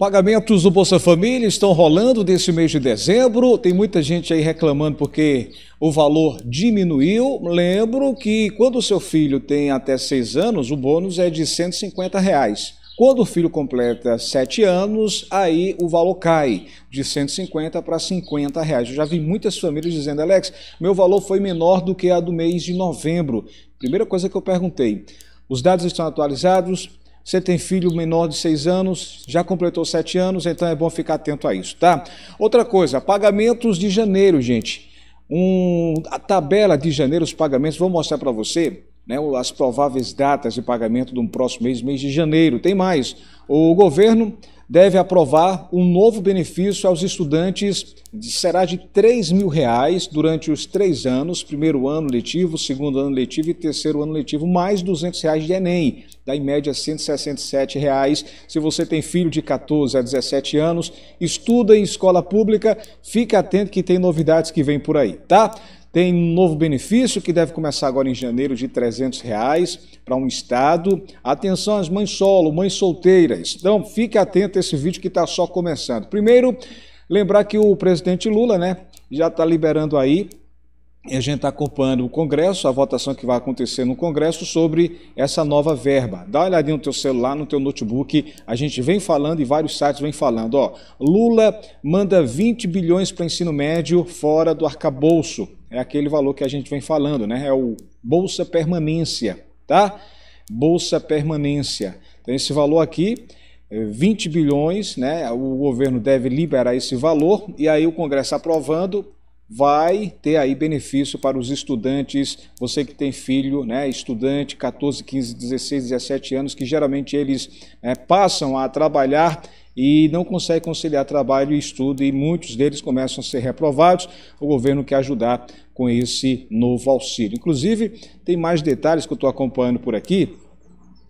Pagamentos do Bolsa Família estão rolando desse mês de dezembro. Tem muita gente aí reclamando porque o valor diminuiu. Lembro que quando o seu filho tem até seis anos, o bônus é de 150 reais. Quando o filho completa 7 anos, aí o valor cai de 150 para 50 reais. Eu já vi muitas famílias dizendo, Alex, meu valor foi menor do que a do mês de novembro. Primeira coisa que eu perguntei, os dados estão atualizados? Você tem filho menor de 6 anos, já completou 7 anos, então é bom ficar atento a isso, tá? Outra coisa, pagamentos de janeiro, gente. Um, a tabela de janeiro, os pagamentos, vou mostrar para você né, as prováveis datas de pagamento de um próximo mês, mês de janeiro. Tem mais, o governo deve aprovar um novo benefício aos estudantes, será de R$ mil reais durante os três anos, primeiro ano letivo, segundo ano letivo e terceiro ano letivo, mais R$ 200 reais de Enem, dá em média R$ 167. Reais. Se você tem filho de 14 a 17 anos, estuda em escola pública, fique atento que tem novidades que vem por aí, tá? Tem um novo benefício que deve começar agora em janeiro de 300 reais para um estado. Atenção às mães solo, mães solteiras. Então, fique atento a esse vídeo que está só começando. Primeiro, lembrar que o presidente Lula, né, já está liberando aí e a gente está acompanhando o Congresso, a votação que vai acontecer no Congresso sobre essa nova verba. Dá uma olhadinha no teu celular, no teu notebook. A gente vem falando e vários sites vêm falando. Ó, Lula manda 20 bilhões para ensino médio fora do arcabouço. É aquele valor que a gente vem falando, né? É o Bolsa Permanência, tá? Bolsa Permanência. Então, esse valor aqui 20 é, bilhões, né? O governo deve liberar esse valor e aí o Congresso aprovando, vai ter aí benefício para os estudantes, você que tem filho, né, estudante, 14, 15, 16, 17 anos, que geralmente eles né, passam a trabalhar e não conseguem conciliar trabalho e estudo, e muitos deles começam a ser reprovados. O governo quer ajudar com esse novo auxílio. Inclusive, tem mais detalhes que eu estou acompanhando por aqui.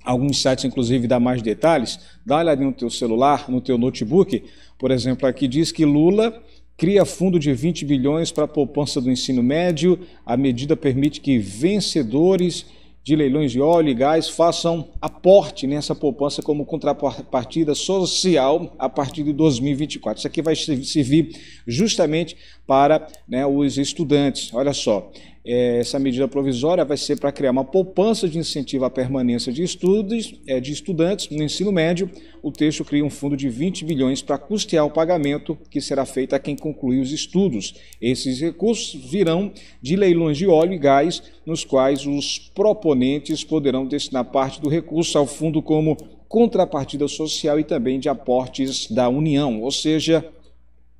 Alguns sites, inclusive, dá mais detalhes. Dá uma olhadinha no teu celular, no teu notebook. Por exemplo, aqui diz que Lula cria fundo de 20 bilhões para a poupança do ensino médio. A medida permite que vencedores de leilões de óleo e gás façam aporte nessa poupança como contrapartida social a partir de 2024. Isso aqui vai servir justamente para né, os estudantes. Olha só, é, essa medida provisória vai ser para criar uma poupança de incentivo à permanência de, estudos, é, de estudantes no ensino médio. O texto cria um fundo de 20 bilhões para custear o pagamento que será feito a quem concluir os estudos. Esses recursos virão de leilões de óleo e gás, nos quais os proponentes poderão destinar parte do recurso ao fundo como contrapartida social e também de aportes da União. Ou seja,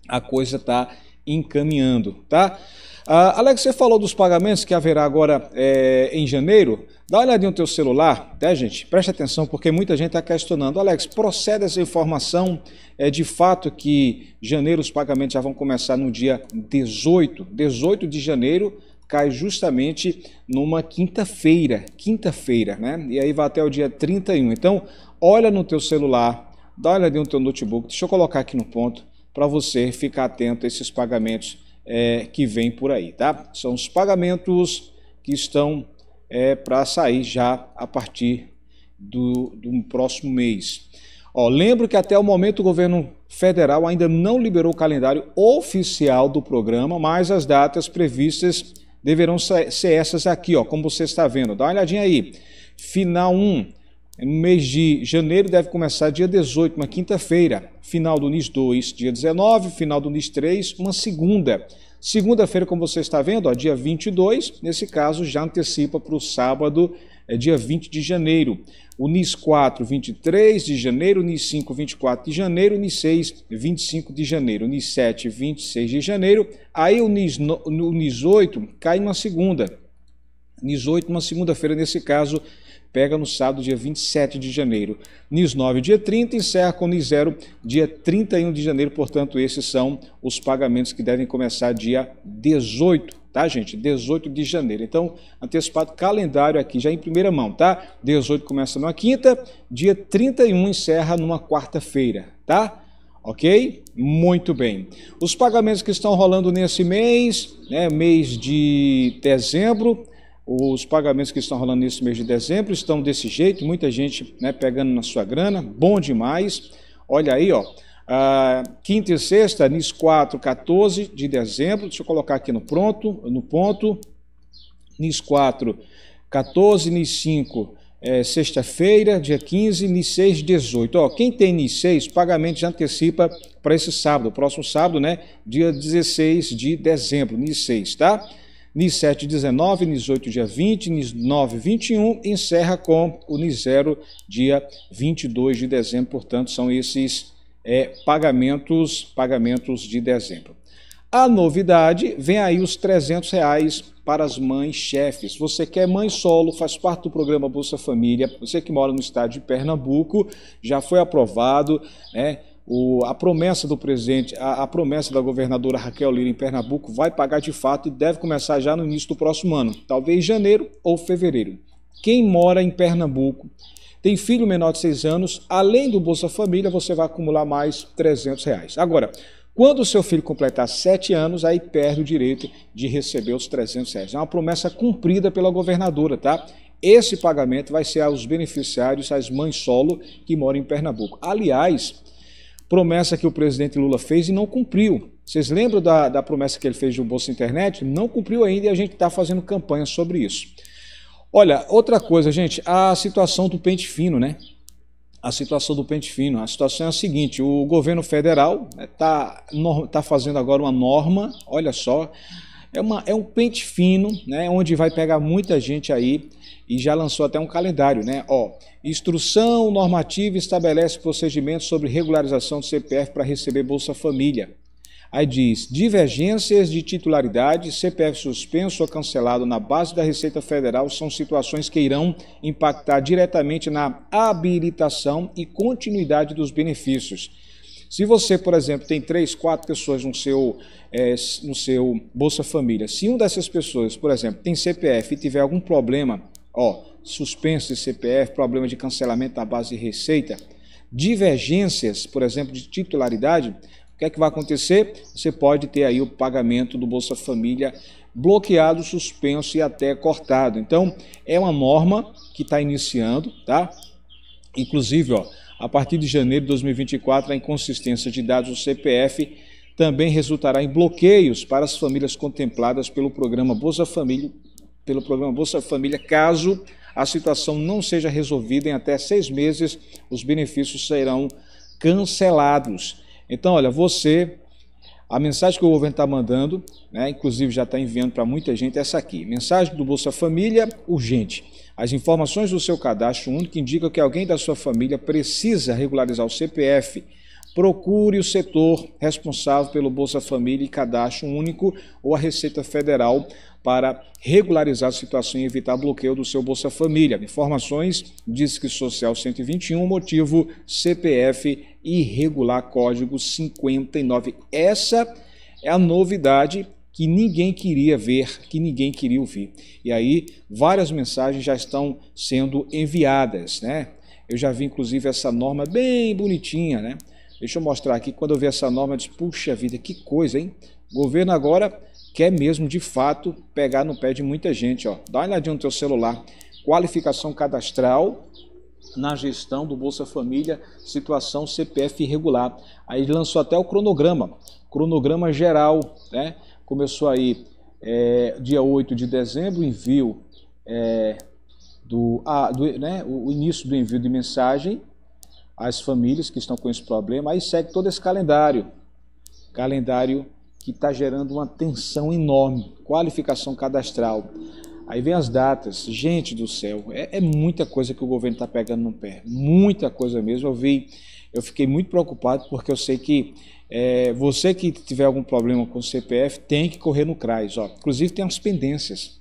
a coisa está encaminhando, tá? Ah, Alex, você falou dos pagamentos que haverá agora é, em janeiro. Dá uma olhadinha no teu celular, né, gente? Preste atenção, porque muita gente está questionando. Alex, procede essa informação? É de fato que janeiro os pagamentos já vão começar no dia 18. 18 de janeiro cai justamente numa quinta-feira. Quinta-feira, né? E aí vai até o dia 31. Então, olha no teu celular, dá uma olhadinha no teu notebook. Deixa eu colocar aqui no ponto para você ficar atento a esses pagamentos é, que vem por aí, tá? São os pagamentos que estão é, para sair já a partir do, do próximo mês. Ó, lembro que até o momento o governo federal ainda não liberou o calendário oficial do programa, mas as datas previstas deverão ser essas aqui, ó, como você está vendo. Dá uma olhadinha aí. Final 1, no mês de janeiro deve começar dia 18, uma quinta-feira. Final do NIS 2, dia 19. Final do NIS 3, uma segunda. Segunda-feira, como você está vendo, ó, dia 22, nesse caso já antecipa para o sábado, é, dia 20 de janeiro. O NIS 4, 23 de janeiro, o NIS 5, 24 de janeiro, o NIS 6, 25 de janeiro, o NIS 7, 26 de janeiro. Aí o NIS, no, o NIS 8 cai uma segunda. NIS 8, uma segunda-feira, nesse caso, pega no sábado, dia 27 de janeiro. NIS 9, dia 30, encerra com NIS 0, dia 31 de janeiro. Portanto, esses são os pagamentos que devem começar dia 18 tá, gente? 18 de janeiro. Então, antecipado calendário aqui, já em primeira mão, tá? 18 começa numa quinta, dia 31 encerra numa quarta-feira, tá? Ok? Muito bem. Os pagamentos que estão rolando nesse mês, né, mês de dezembro, os pagamentos que estão rolando nesse mês de dezembro estão desse jeito, muita gente né, pegando na sua grana, bom demais. Olha aí, ó. Ah, quinta e sexta, NIS 4, 14 de dezembro. Deixa eu colocar aqui no pronto, no ponto. NIS 4, 14, NIS 5, é, sexta-feira, dia 15, NIS 6, 18. Ó, quem tem NIS 6, pagamento já antecipa para esse sábado, próximo sábado, né? Dia 16 de dezembro, NIS 6, tá? NIS 7, 19, NIS 8, dia 20, NIS 9, 21, encerra com o NIS 0, dia 22 de dezembro. Portanto, são esses é, pagamentos, pagamentos de dezembro. A novidade, vem aí os 300 reais para as mães chefes. Você quer é mãe solo, faz parte do programa Bolsa Família, você que mora no estado de Pernambuco, já foi aprovado, né? O, a promessa do presidente, a, a, promessa da governadora Raquel Lira em Pernambuco vai pagar de fato e deve começar já no início do próximo ano, talvez janeiro ou fevereiro. Quem mora em Pernambuco, tem filho menor de 6 anos, além do Bolsa Família, você vai acumular mais 300 reais. Agora, quando o seu filho completar 7 anos, aí perde o direito de receber os 300 reais. É uma promessa cumprida pela governadora, tá? Esse pagamento vai ser aos beneficiários, às mães solo que moram em Pernambuco. Aliás, promessa que o presidente Lula fez e não cumpriu. Vocês lembram da, da promessa que ele fez do Bolsa Internet? Não cumpriu ainda e a gente está fazendo campanha sobre isso. Olha, outra coisa, gente, a situação do pente fino, né? A situação do pente fino. A situação é a seguinte: o governo federal está né, tá fazendo agora uma norma, olha só, é, uma, é um pente fino, né, onde vai pegar muita gente aí e já lançou até um calendário, né? Ó, instrução normativa estabelece procedimentos sobre regularização do CPF para receber Bolsa Família. Aí diz: divergências de titularidade, CPF suspenso ou cancelado na base da Receita Federal são situações que irão impactar diretamente na habilitação e continuidade dos benefícios se você, por exemplo, tem três, quatro pessoas no seu, é, no seu Bolsa Família, se uma dessas pessoas, por exemplo, tem CPF e tiver algum problema, ó, suspenso de CPF, problema de cancelamento da base de receita, divergências, por exemplo, de titularidade, o que é que vai acontecer? Você pode ter aí o pagamento do Bolsa Família bloqueado, suspenso e até cortado. Então, é uma norma que está iniciando, tá? Inclusive, ó, a partir de janeiro de 2024, a inconsistência de dados do CPF também resultará em bloqueios para as famílias contempladas pelo programa Bolsa Família, pelo programa Bolsa Família, caso a situação não seja resolvida em até seis meses, os benefícios serão cancelados. Então, olha, você, a mensagem que o governo está mandando, né, inclusive já está enviando para muita gente, é essa aqui: mensagem do Bolsa Família urgente. As informações do seu cadastro único indicam que alguém da sua família precisa regularizar o CPF. Procure o setor responsável pelo Bolsa Família e Cadastro Único ou a Receita Federal para regularizar a situação e evitar bloqueio do seu Bolsa Família. Informações: Disque Social 121, motivo CPF irregular, código 59. Essa é a novidade que ninguém queria ver, que ninguém queria ouvir. E aí várias mensagens já estão sendo enviadas, né? Eu já vi inclusive essa norma bem bonitinha, né? Deixa eu mostrar aqui, quando eu vi essa norma, eu disse, puxa vida, que coisa, hein? O governo agora quer mesmo, de fato, pegar no pé de muita gente, ó. Dá uma olhadinha no teu celular. Qualificação cadastral, na gestão do Bolsa Família, situação CPF irregular. Aí lançou até o cronograma, cronograma geral, né? começou aí é, dia 8 de dezembro, o envio é, do, do né, o início do envio de mensagem às famílias que estão com esse problema. Aí segue todo esse calendário, calendário que está gerando uma tensão enorme, qualificação cadastral. Aí vem as datas. Gente do céu, é, é muita coisa que o governo está pegando no pé. Muita coisa mesmo. Eu vi eu fiquei muito preocupado porque eu sei que é, você que tiver algum problema com o CPF tem que correr no CRAS. Ó. Inclusive tem algumas pendências,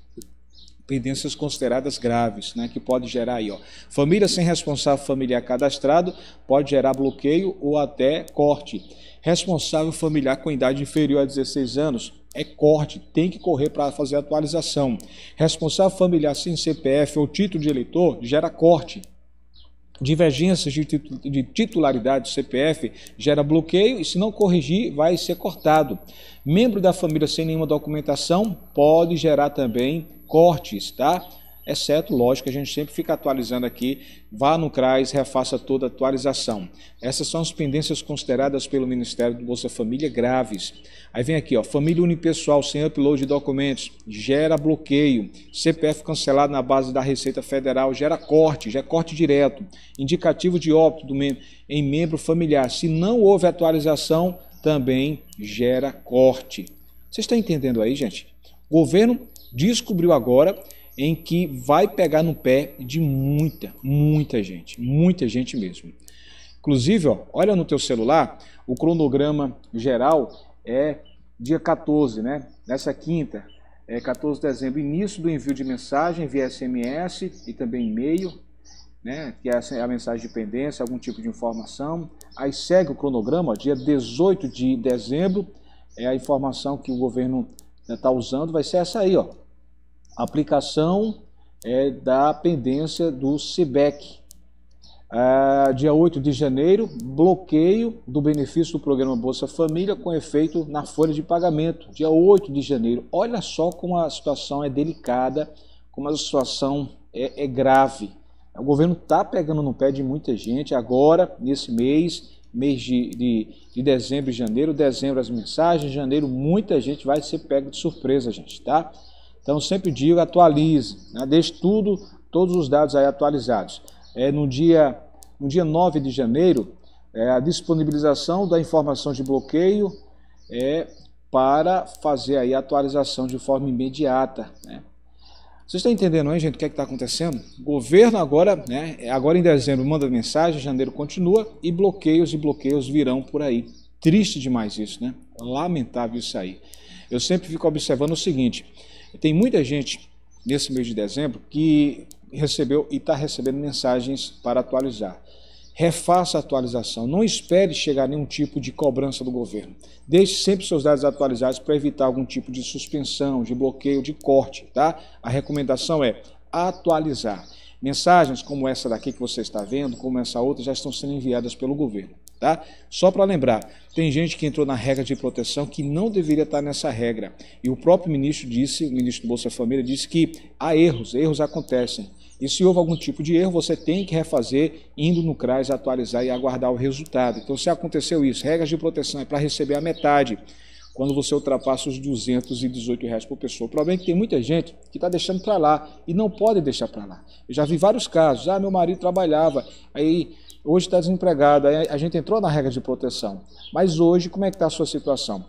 pendências consideradas graves, né, que pode gerar aí. Ó. Família sem responsável familiar cadastrado pode gerar bloqueio ou até corte. Responsável familiar com idade inferior a 16 anos é corte, tem que correr para fazer atualização. Responsável familiar sem CPF ou título de eleitor gera corte divergências de titularidade do CPF gera bloqueio e, se não corrigir, vai ser cortado. Membro da família sem nenhuma documentação pode gerar também cortes, tá? exceto, é lógico, que a gente sempre fica atualizando aqui, vá no CRAS, refaça toda a atualização. Essas são as pendências consideradas pelo Ministério do Bolsa Família graves. Aí vem aqui, ó, família unipessoal sem upload de documentos, gera bloqueio, CPF cancelado na base da Receita Federal, gera corte, já corte direto, indicativo de óbito mem em membro familiar. Se não houve atualização, também gera corte. você está entendendo aí, gente? O governo descobriu agora em que vai pegar no pé de muita, muita gente, muita gente mesmo. Inclusive, ó, olha no teu celular, o cronograma geral é dia 14, né? Nessa quinta, é 14 de dezembro, início do envio de mensagem via SMS e também e-mail, né? Que é a mensagem de pendência, algum tipo de informação. Aí segue o cronograma, dia 18 de dezembro, é a informação que o governo está né, usando, vai ser essa aí, ó aplicação é, da pendência do SIBEC. Ah, dia 8 de janeiro, bloqueio do benefício do programa Bolsa Família com efeito na folha de pagamento. Dia 8 de janeiro. Olha só como a situação é delicada, como a situação é, é grave. O governo está pegando no pé de muita gente agora, nesse mês, mês de, de, de, dezembro e janeiro. Dezembro as mensagens, janeiro muita gente vai ser pega de surpresa, gente, tá? Então, sempre digo, atualize, né? deixe tudo, todos os dados aí atualizados. É, no, dia, no dia 9 de janeiro, é, a disponibilização da informação de bloqueio é para fazer aí a atualização de forma imediata. Né? Vocês estão entendendo aí, gente, o que é está acontecendo? O governo agora, né, agora em dezembro manda mensagem, janeiro continua e bloqueios e bloqueios virão por aí. Triste demais isso, né? Lamentável isso aí. Eu sempre fico observando o seguinte, tem muita gente nesse mês de dezembro que recebeu e está recebendo mensagens para atualizar. Refaça a atualização. Não espere chegar a nenhum tipo de cobrança do governo. Deixe sempre seus dados atualizados para evitar algum tipo de suspensão, de bloqueio, de corte, tá? A recomendação é atualizar. Mensagens como essa daqui que você está vendo, como essa outra, já estão sendo enviadas pelo governo. Tá? Só para lembrar, tem gente que entrou na regra de proteção que não deveria estar tá nessa regra. E o próprio ministro disse, o ministro do Bolsa Família disse que há erros, erros acontecem. E se houve algum tipo de erro, você tem que refazer, indo no CRAS, atualizar e aguardar o resultado. Então, se aconteceu isso, regras de proteção é para receber a metade quando você ultrapassa os 218 reais por pessoa. O problema é que tem muita gente que está deixando para lá e não pode deixar para lá. Eu já vi vários casos. Ah, meu marido trabalhava, aí hoje está desempregado, a gente entrou na regra de proteção. Mas hoje, como é que está a sua situação?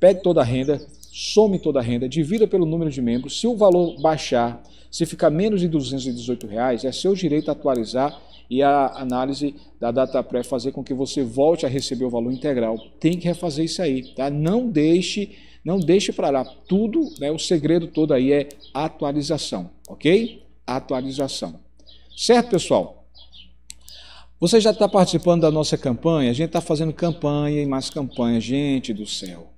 Pegue toda a renda, some toda a renda, divida pelo número de membros. Se o valor baixar, se ficar menos de R$ 218, reais, é seu direito atualizar e a análise da data pré fazer com que você volte a receber o valor integral. Tem que refazer isso aí, tá? Não deixe, não deixe para lá. Tudo, né, o segredo todo aí é atualização, OK? Atualização. Certo, pessoal? Você já está participando da nossa campanha? A gente está fazendo campanha e mais campanha, gente do céu.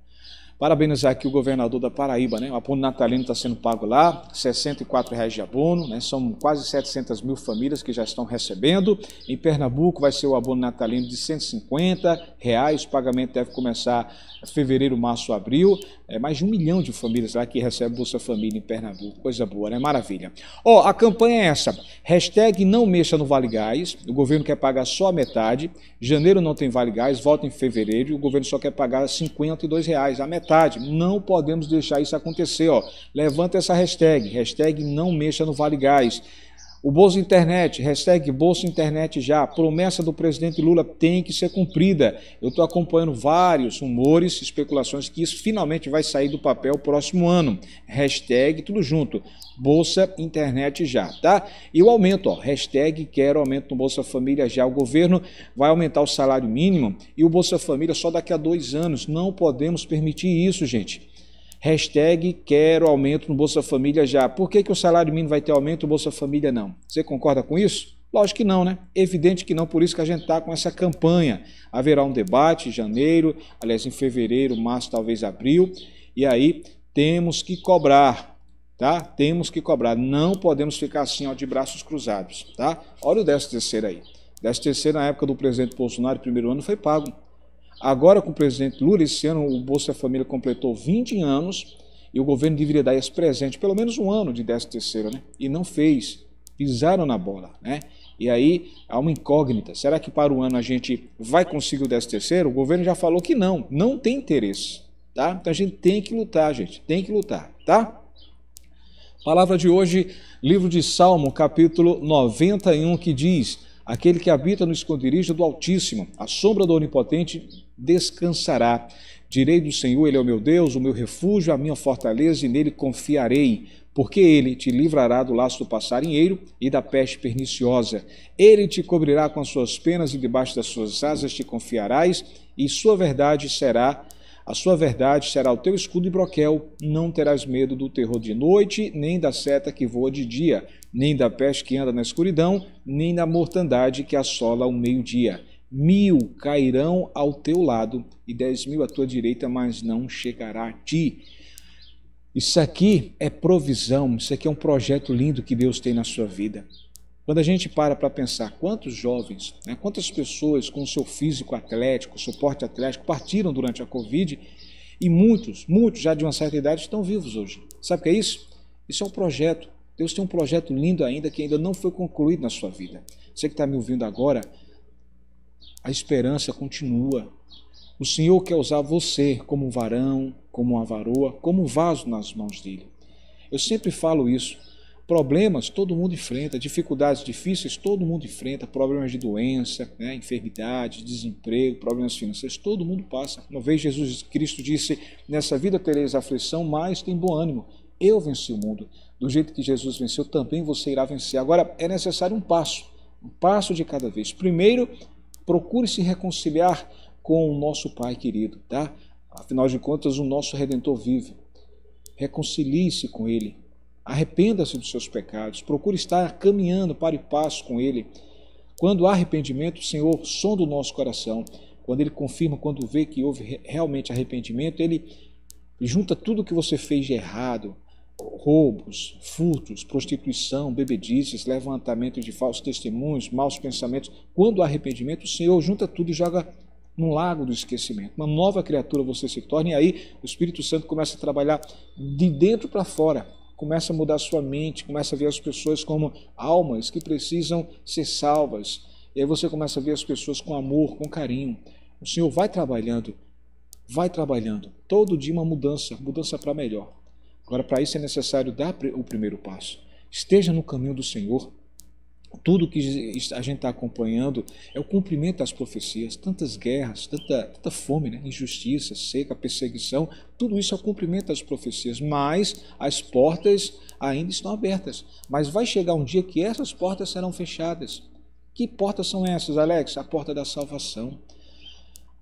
Parabenizar aqui o governador da Paraíba, né? O abono natalino está sendo pago lá, R$ 64,00 de abono, né? São quase 700 mil famílias que já estão recebendo. Em Pernambuco vai ser o abono natalino de R$ 150,00, o pagamento deve começar fevereiro, março, abril é mais de um milhão de famílias lá que recebem Bolsa Família em Pernambuco. Coisa boa, né? Maravilha. Ó, oh, a campanha é essa. Hashtag não mexa no Vale Gás. O governo quer pagar só a metade. Janeiro não tem Vale Gás, volta em fevereiro. E o governo só quer pagar R$ 52, reais, a metade. Não podemos deixar isso acontecer. Ó. Levanta essa hashtag. Hashtag não mexa no Vale Gás. O Bolsa Internet, hashtag Bolsa Internet já, promessa do presidente Lula tem que ser cumprida. Eu estou acompanhando vários rumores, especulações que isso finalmente vai sair do papel próximo ano. Hashtag tudo junto, Bolsa Internet já, tá? E o aumento, ó, hashtag quero aumento no Bolsa Família já. O governo vai aumentar o salário mínimo e o Bolsa Família só daqui a dois anos. Não podemos permitir isso, gente. Hashtag quero aumento no Bolsa Família já. Por que, que o salário mínimo vai ter aumento no o Bolsa Família não? Você concorda com isso? Lógico que não, né? Evidente que não, por isso que a gente está com essa campanha. Haverá um debate em janeiro, aliás, em fevereiro, março, talvez abril, e aí temos que cobrar, tá? Temos que cobrar, não podemos ficar assim, ó, de braços cruzados, tá? Olha o 13 terceiro aí. 13 terceiro, na época do presidente Bolsonaro, primeiro ano, foi pago. Agora, com o presidente Lula, esse ano o Bolsa Família completou 20 anos e o governo deveria dar esse presente, pelo menos um ano de 13 terceiro, né? E não fez. Pisaram na bola, né? E aí há uma incógnita. Será que para o ano a gente vai conseguir o 13 terceiro? O governo já falou que não, não tem interesse, tá? Então a gente tem que lutar, gente, tem que lutar, tá? Palavra de hoje, livro de Salmo, capítulo 91, que diz: Aquele que habita no esconderijo do Altíssimo, a sombra do Onipotente descansará. Direi do Senhor, Ele é o meu Deus, o meu refúgio, a minha fortaleza, e nele confiarei porque ele te livrará do laço do passarinheiro e da peste perniciosa. Ele te cobrirá com as suas penas e debaixo das suas asas te confiarás, e sua verdade será a sua verdade será o teu escudo e broquel, não terás medo do terror de noite, nem da seta que voa de dia, nem da peste que anda na escuridão, nem da mortandade que assola o meio-dia mil cairão ao teu lado e dez mil à tua direita, mas não chegará a ti. Isso aqui é provisão, isso aqui é um projeto lindo que Deus tem na sua vida. Quando a gente para para pensar quantos jovens, né, quantas pessoas com seu físico atlético, suporte atlético, partiram durante a Covid e muitos, muitos já de uma certa idade estão vivos hoje. Sabe o que é isso? Isso é um projeto. Deus tem um projeto lindo ainda que ainda não foi concluído na sua vida. Você que está me ouvindo agora, a esperança continua. O Senhor quer usar você como um varão, como uma varoa, como um vaso nas mãos dele. Eu sempre falo isso. Problemas todo mundo enfrenta, dificuldades difíceis todo mundo enfrenta, problemas de doença, né, enfermidade, desemprego, problemas financeiros, todo mundo passa. Uma vez Jesus Cristo disse: Nessa vida tereis aflição, mas tem bom ânimo. Eu venci o mundo. Do jeito que Jesus venceu, também você irá vencer. Agora é necessário um passo, um passo de cada vez. Primeiro, procure se reconciliar com o nosso Pai querido, tá? Afinal de contas, o nosso Redentor vive. Reconcilie-se com Ele. Arrependa-se dos seus pecados. Procure estar caminhando para e passo com Ele. Quando há arrependimento, o Senhor sonda o nosso coração. Quando Ele confirma, quando vê que houve realmente arrependimento, Ele junta tudo o que você fez de errado, roubos, furtos, prostituição, bebedices, levantamento de falsos testemunhos, maus pensamentos. Quando há arrependimento, o Senhor junta tudo e joga num lago do esquecimento. Uma nova criatura você se torna e aí o Espírito Santo começa a trabalhar de dentro para fora. Começa a mudar sua mente, começa a ver as pessoas como almas que precisam ser salvas. E aí você começa a ver as pessoas com amor, com carinho. O Senhor vai trabalhando, vai trabalhando. Todo dia uma mudança, mudança para melhor. Agora, para isso é necessário dar o primeiro passo. Esteja no caminho do Senhor. Tudo que a gente está acompanhando é o cumprimento das profecias, tantas guerras, tanta, tanta fome, né? injustiça, seca, perseguição, tudo isso é o cumprimento das profecias, mas as portas ainda estão abertas. Mas vai chegar um dia que essas portas serão fechadas. Que portas são essas, Alex? A porta da salvação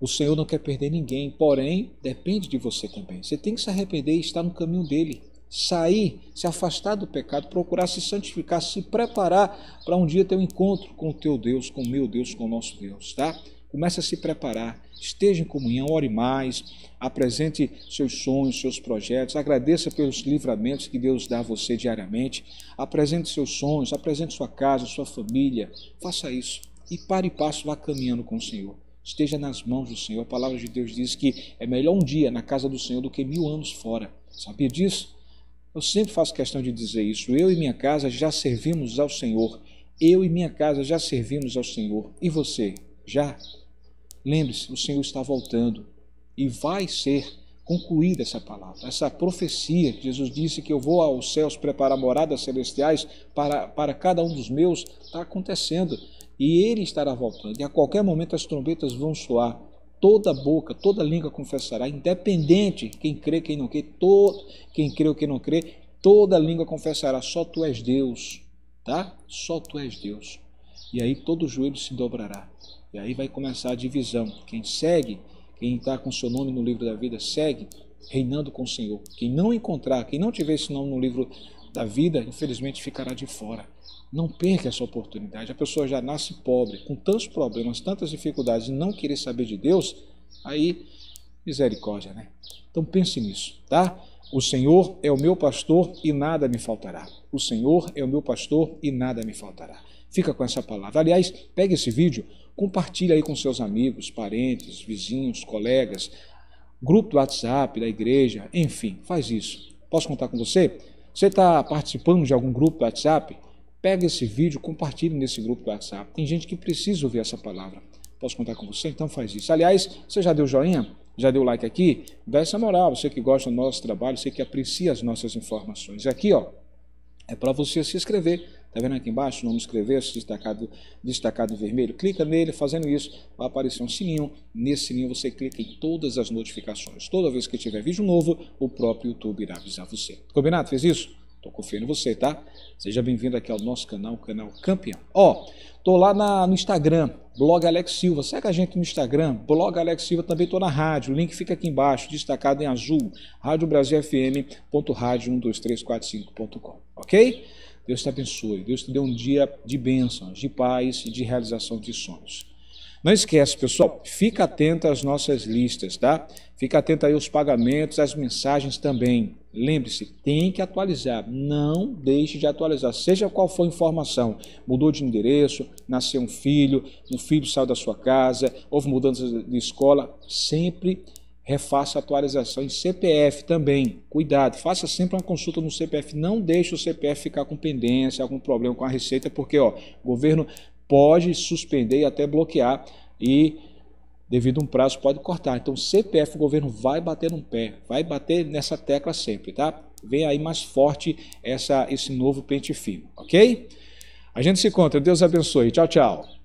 o Senhor não quer perder ninguém, porém, depende de você também. Você tem que se arrepender e estar no caminho dele. Sair, se afastar do pecado, procurar se santificar, se preparar para um dia ter um encontro com o teu Deus, com o meu Deus, com o nosso Deus, tá? Comece a se preparar, esteja em comunhão, ore mais, apresente seus sonhos, seus projetos, agradeça pelos livramentos que Deus dá a você diariamente, apresente seus sonhos, apresente sua casa, sua família, faça isso e pare e passo vá caminhando com o Senhor esteja nas mãos do Senhor. A palavra de Deus diz que é melhor um dia na casa do Senhor do que mil anos fora. Sabia disso? Eu sempre faço questão de dizer isso. Eu e minha casa já servimos ao Senhor. Eu e minha casa já servimos ao Senhor. E você? Já? Lembre-se, o Senhor está voltando e vai ser concluída essa palavra, essa profecia. Jesus disse que eu vou aos céus preparar moradas celestiais para, para cada um dos meus. Está acontecendo e ele estará voltando. E a qualquer momento as trombetas vão soar, toda boca, toda língua confessará, independente quem crê, quem não crê, todo, quem crê ou quem não crê, toda língua confessará, só tu és Deus, tá? Só tu és Deus. E aí todo joelho se dobrará. E aí vai começar a divisão. Quem segue, quem está com seu nome no livro da vida, segue reinando com o Senhor. Quem não encontrar, quem não tiver esse nome no livro da vida, infelizmente ficará de fora. Não perca essa oportunidade. A pessoa já nasce pobre, com tantos problemas, tantas dificuldades, e não querer saber de Deus, aí misericórdia, né? Então pense nisso, tá? O Senhor é o meu pastor e nada me faltará. O Senhor é o meu pastor e nada me faltará. Fica com essa palavra. Aliás, pegue esse vídeo, compartilhe aí com seus amigos, parentes, vizinhos, colegas, grupo do WhatsApp da igreja, enfim, faz isso. Posso contar com você? Você está participando de algum grupo do WhatsApp? Pega esse vídeo, compartilhe nesse grupo do WhatsApp. Tem gente que precisa ouvir essa palavra. Posso contar com você? Então faz isso. Aliás, você já deu joinha? Já deu like aqui? Dá essa moral, você que gosta do nosso trabalho, você que aprecia as nossas informações. Aqui, ó, é para você se inscrever. Tá vendo aqui embaixo o nome inscrever-se, destacado, destacado vermelho? Clica nele, fazendo isso vai aparecer um sininho. Nesse sininho você clica em todas as notificações. Toda vez que tiver vídeo novo, o próprio YouTube irá avisar você. Combinado? Fez isso? Tô confiando em você, tá? Seja bem-vindo aqui ao nosso canal, o canal Campeão. Ó, tô lá na, no Instagram, blog Alex Silva. Segue a gente no Instagram, blog Alex Silva. Também tô na rádio, o link fica aqui embaixo, destacado em azul, radiobrasilfm.radio12345.com, ok? Deus te abençoe, Deus te dê um dia de bênçãos, de paz e de realização de sonhos. Não esquece, pessoal, fica atento às nossas listas, tá? Fica atento aí aos pagamentos, às mensagens também. Lembre-se, tem que atualizar, não deixe de atualizar, seja qual for a informação. Mudou de endereço, nasceu um filho, um filho saiu da sua casa, houve mudança de escola, sempre refaça a atualização em CPF também. Cuidado, faça sempre uma consulta no CPF, não deixe o CPF ficar com pendência, algum problema com a receita, porque ó, o governo pode suspender e até bloquear e devido a um prazo pode cortar. Então, CPF, o governo vai bater no pé, vai bater nessa tecla sempre, tá? Vem aí mais forte essa, esse novo pente fino, ok? A gente se encontra, Deus abençoe, tchau, tchau.